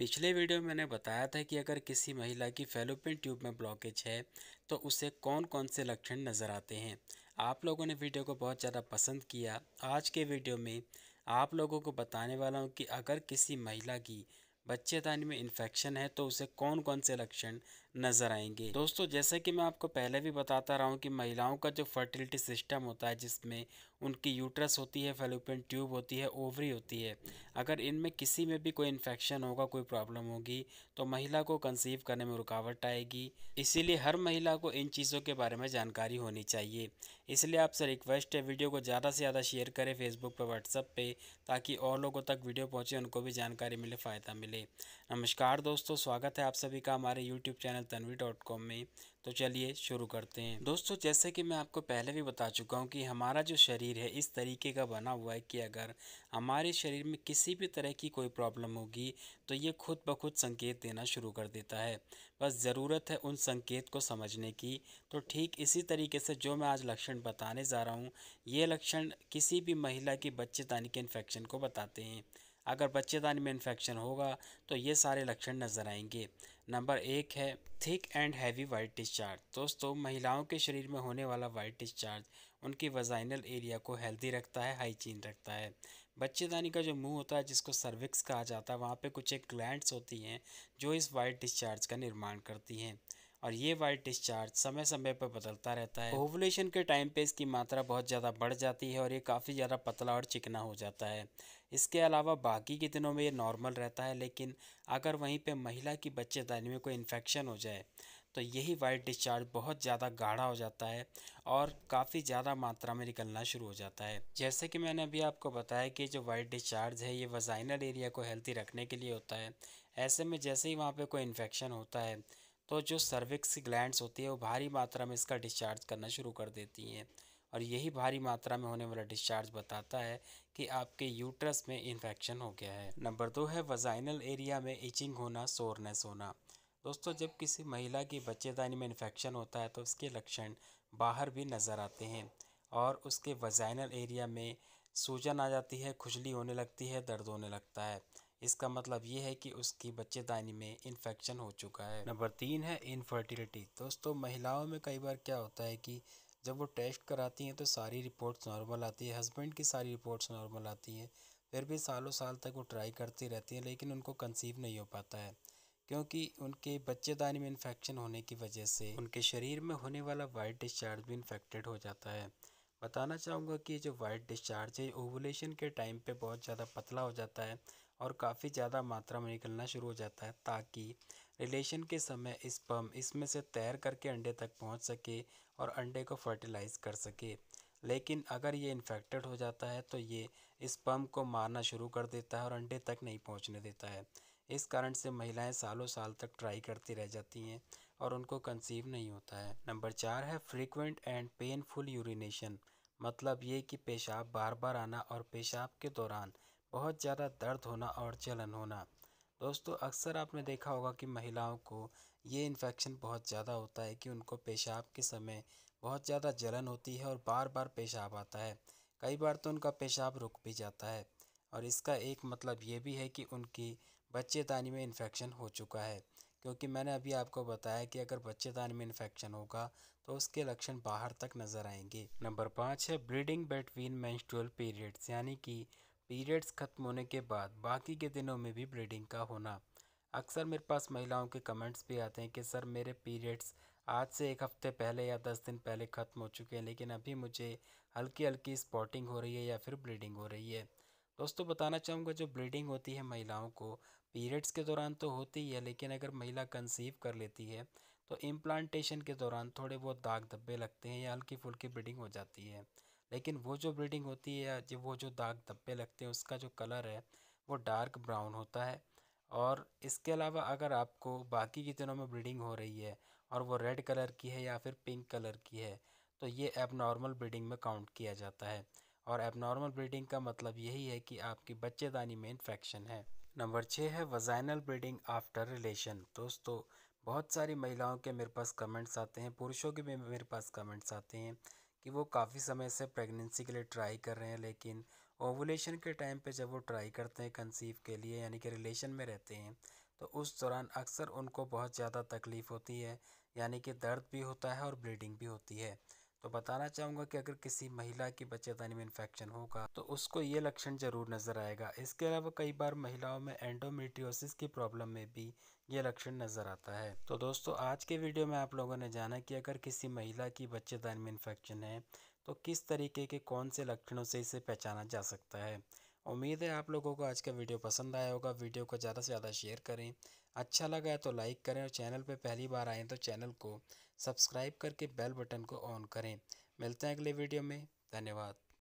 पिछले वीडियो में मैंने बताया था कि अगर किसी महिला की फेलोपिन ट्यूब में ब्लॉकेज है तो उसे कौन कौन से लक्षण नज़र आते हैं आप लोगों ने वीडियो को बहुत ज़्यादा पसंद किया आज के वीडियो में आप लोगों को बताने वाला हूँ कि अगर किसी महिला की बच्चेदानी में इन्फेक्शन है तो उसे कौन कौन से लक्षण नज़र आएंगे दोस्तों जैसे कि मैं आपको पहले भी बताता रहा हूँ कि महिलाओं का जो फर्टिलिटी सिस्टम होता है जिसमें उनकी यूट्रस होती है फेलोपियन ट्यूब होती है ओवरी होती है अगर इनमें किसी में भी कोई इन्फेक्शन होगा कोई प्रॉब्लम होगी तो महिला को कंसीव करने में रुकावट आएगी इसीलिए हर महिला को इन चीज़ों के बारे में जानकारी होनी चाहिए इसलिए आपसे रिक्वेस्ट है वीडियो को ज़्यादा से ज़्यादा शेयर करें फेसबुक पर व्हाट्सअप पे ताकि और लोगों तक वीडियो पहुँचे उनको भी जानकारी मिले फ़ायदा मिले नमस्कार दोस्तों स्वागत है आप सभी का हमारे YouTube channel channel Tanvi dot com में तो चलिए शुरू करते हैं दोस्तों जैसे कि मैं आपको पहले भी बता चुका हूँ कि हमारा जो शरीर है इस तरीके का बना हुआ है कि अगर हमारे शरीर में किसी भी तरह की कोई प्रॉब्लम होगी तो ये खुद ब खुद संकेत देना शुरू कर देता है बस ज़रूरत है उन संकेत को समझने की तो ठीक इसी तरीके से जो मैं आज लक्षण बताने जा रहा हूँ ये लक्षण किसी भी महिला की बच्चेदानी के इन्फेक्शन को बताते हैं अगर बच्चेदानी में इन्फेक्शन होगा तो ये सारे लक्षण नज़र आएंगे नंबर एक है thick and heavy white discharge दोस्तों महिलाओं के शरीर में होने वाला वाइट डिस्चार्ज उनकी वजाइनल एरिया को हेल्दी रखता है हाइजीन रखता है बच्चेदानी का जो मुंह होता है जिसको सर्विक्स कहा जाता है वहाँ पे कुछ एक ग्लैंड्स होती हैं जो इस वाइट डिस्चार्ज का निर्माण करती हैं और ये वाइट डिस्चार्ज समय समय पर बदलता रहता है ओवुलेशन के टाइम पे इसकी मात्रा बहुत ज़्यादा बढ़ जाती है और ये काफ़ी ज़्यादा पतला और चिकना हो जाता है इसके अलावा बाकी के दिनों में ये नॉर्मल रहता है लेकिन अगर वहीं पे महिला की बच्चेदानी में कोई इन्फेक्शन हो जाए तो यही वाइट डिस्चार्ज बहुत ज़्यादा गाढ़ा हो जाता है और काफ़ी ज़्यादा मात्रा में निकलना शुरू हो जाता है जैसे कि मैंने अभी आपको बताया कि जो वाइट डिस्चार्ज है ये वजाइनल एरिया को हेल्थी रखने के लिए होता है ऐसे में जैसे ही वहाँ पर कोई इन्फेक्शन होता है तो जो सर्विक्स ग्लैंड होती है वो भारी मात्रा में इसका डिस्चार्ज करना शुरू कर देती हैं और यही भारी मात्रा में होने वाला डिस्चार्ज बताता है कि आपके यूट्रस में इन्फेक्शन हो गया है नंबर दो है वजाइनल एरिया में इचिंग होना सोरनेस होना दोस्तों जब किसी महिला की बच्चेदानी में इन्फेक्शन होता है तो उसके लक्षण बाहर भी नज़र आते हैं और उसके वजाइनल एरिया में सूजन आ जाती है खुजली होने लगती है दर्द होने लगता है इसका मतलब ये है कि उसकी बच्चेदानी में इन्फेक्शन हो चुका है नंबर तीन है इनफर्टिलिटी दोस्तों महिलाओं में कई बार क्या होता है कि जब वो टेस्ट कराती हैं तो सारी रिपोर्ट्स नॉर्मल आती है हस्बैंड की सारी रिपोर्ट्स नॉर्मल आती हैं फिर भी सालों साल तक वो ट्राई करती रहती हैं लेकिन उनको कंसीव नहीं हो पाता है क्योंकि उनके बच्चेदानी में इन्फेक्शन होने की वजह से उनके शरीर में होने वाला वाइट डिस्चार्ज भी इन्फेक्टेड हो जाता है बताना चाहूँगा कि जो वाइट डिस्चार्ज है ओवुलेशन के टाइम पर बहुत ज़्यादा पतला हो जाता है और काफ़ी ज़्यादा मात्रा में निकलना शुरू हो जाता है ताकि रिलेशन के समय स्पर्म इसमें से तैर करके अंडे तक पहुंच सके और अंडे को फर्टिलाइज कर सके लेकिन अगर ये इन्फेक्टेड हो जाता है तो ये पम्प को मारना शुरू कर देता है और अंडे तक नहीं पहुँचने देता है इस कारण से महिलाएं सालों साल तक ट्राई करती रह जाती हैं और उनको कंसीव नहीं होता है नंबर चार है फ्रीक्वेंट एंड पेनफुल यूरिनेशन मतलब ये कि पेशाब बार बार आना और पेशाब के दौरान बहुत ज़्यादा दर्द होना और जलन होना दोस्तों अक्सर आपने देखा होगा कि महिलाओं को ये इन्फेक्शन बहुत ज़्यादा होता है कि उनको पेशाब के समय बहुत ज़्यादा जलन होती है और बार बार पेशाब आता है कई बार तो उनका पेशाब रुक भी जाता है और इसका एक मतलब ये भी है कि उनकी बच्चेदानी में इन्फेक्शन हो चुका है क्योंकि मैंने अभी आपको बताया कि अगर बच्चेदानी में इन्फेक्शन होगा तो उसके लक्षण बाहर तक नज़र आएंगे नंबर पाँच है ब्लीडिंग बिटवीन मैंस्टुअल पीरियड्स यानी कि पीरियड्स ख़त्म होने के बाद बाकी के दिनों में भी ब्लीडिंग का होना अक्सर मेरे पास महिलाओं के कमेंट्स भी आते हैं कि सर मेरे पीरियड्स आज से एक हफ़्ते पहले या दस दिन पहले ख़त्म हो चुके हैं लेकिन अभी मुझे हल्की हल्की स्पॉटिंग हो रही है या फिर ब्लीडिंग हो रही है दोस्तों बताना चाहूँगा जो ब्लीडिंग होती है महिलाओं को पीरियड्स के दौरान तो होती ही है लेकिन अगर महिला कंसीव कर लेती है तो इम्प्लांटेशन के दौरान थोड़े बहुत दाग धब्बे लगते हैं या हल्की फुल्की ब्लीडिंग हो जाती है लेकिन वो जो ब्रीडिंग होती है या वो जो दाग धब्बे लगते हैं उसका जो कलर है वो डार्क ब्राउन होता है और इसके अलावा अगर आपको बाकी के दिनों में ब्रीडिंग हो रही है और वो रेड कलर की है या फिर पिंक कलर की है तो ये एबनॉर्मल ब्रीडिंग में काउंट किया जाता है और एबनॉर्मल ब्रीडिंग का मतलब यही है कि आपकी बच्चेदानी में इन्फेक्शन है नंबर छः है वजाइनल ब्रीडिंग आफ्टर रिलेशन दोस्तों बहुत सारी महिलाओं के मेरे पास कमेंट्स आते हैं पुरुषों के भी मेरे पास कमेंट्स आते हैं कि वो काफ़ी समय से प्रेगनेंसी के लिए ट्राई कर रहे हैं लेकिन ओवुलेशन के टाइम पे जब वो ट्राई करते हैं कंसीव के लिए यानी कि रिलेशन में रहते हैं तो उस दौरान अक्सर उनको बहुत ज़्यादा तकलीफ़ होती है यानी कि दर्द भी होता है और ब्लीडिंग भी होती है तो बताना चाहूँगा कि अगर किसी महिला की बच्चेदानी में इन्फेक्शन होगा तो उसको ये लक्षण ज़रूर नज़र आएगा इसके अलावा कई बार महिलाओं में एंडोमेट्रियोसिस की प्रॉब्लम में भी ये लक्षण नज़र आता है तो दोस्तों आज के वीडियो में आप लोगों ने जाना कि अगर किसी महिला की बच्चेदानी में इन्फेक्शन है तो किस तरीके के कौन से लक्षणों से इसे पहचाना जा सकता है उम्मीद है आप लोगों को आज का वीडियो पसंद आया होगा वीडियो को ज़्यादा से ज़्यादा शेयर करें अच्छा लगा है तो लाइक करें और चैनल पर पहली बार आएँ तो चैनल को सब्सक्राइब करके बेल बटन को ऑन करें मिलते हैं अगले वीडियो में धन्यवाद